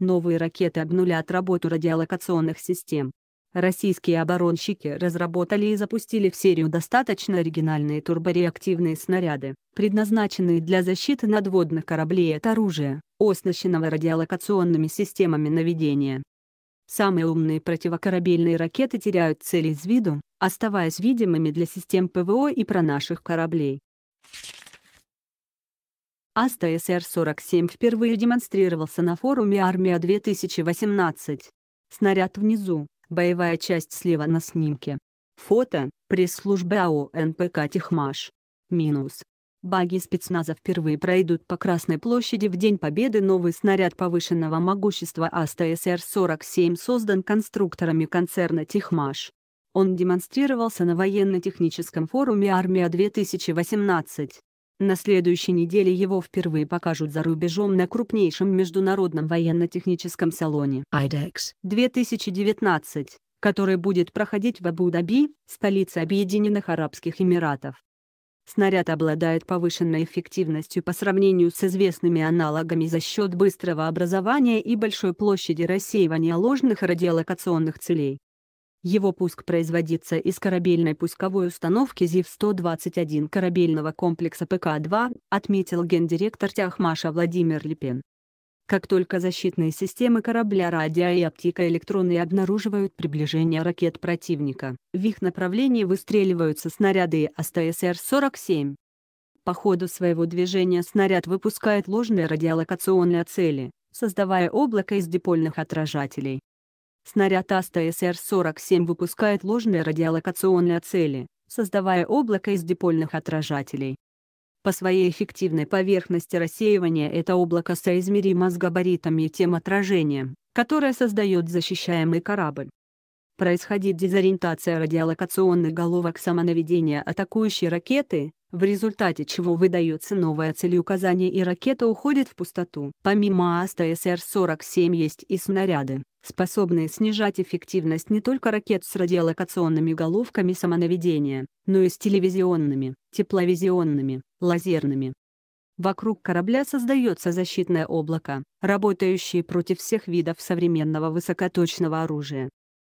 Новые ракеты обнулят работу радиолокационных систем. Российские оборонщики разработали и запустили в серию достаточно оригинальные турбореактивные снаряды, предназначенные для защиты надводных кораблей от оружия, оснащенного радиолокационными системами наведения. Самые умные противокорабельные ракеты теряют цели из виду, оставаясь видимыми для систем ПВО и про наших кораблей. АСТА СР-47 впервые демонстрировался на форуме «Армия-2018». Снаряд внизу, боевая часть слева на снимке. Фото, пресс-служба ОНПК НПК «Техмаш». Минус. Баги спецназа впервые пройдут по Красной площади в День Победы. Новый снаряд повышенного могущества АСТА СР-47 создан конструкторами концерна «Техмаш». Он демонстрировался на военно-техническом форуме «Армия-2018». На следующей неделе его впервые покажут за рубежом на крупнейшем международном военно-техническом салоне IDEX 2019, который будет проходить в Абу-Даби, столице Объединенных Арабских Эмиратов. Снаряд обладает повышенной эффективностью по сравнению с известными аналогами за счет быстрого образования и большой площади рассеивания ложных радиолокационных целей. Его пуск производится из корабельной пусковой установки ЗИВ-121 корабельного комплекса ПК-2, отметил гендиректор Тяхмаша Владимир Липин. Как только защитные системы корабля радио и оптико-электронные обнаруживают приближение ракет противника, в их направлении выстреливаются снаряды АСТСР-47. По ходу своего движения снаряд выпускает ложные радиолокационные цели, создавая облако из дипольных отражателей, Снаряд АСТСР-47 выпускает ложные радиолокационные цели, создавая облако из дипольных отражателей. По своей эффективной поверхности рассеивания это облако соизмеримо с габаритами и тем отражением, которое создает защищаемый корабль. Происходит дезориентация радиолокационных головок самонаведения атакующей ракеты, в результате чего выдается новая целеуказание и ракета уходит в пустоту. Помимо АСТСР-47 есть и снаряды, способные снижать эффективность не только ракет с радиолокационными головками самонаведения, но и с телевизионными, тепловизионными, лазерными. Вокруг корабля создается защитное облако, работающее против всех видов современного высокоточного оружия.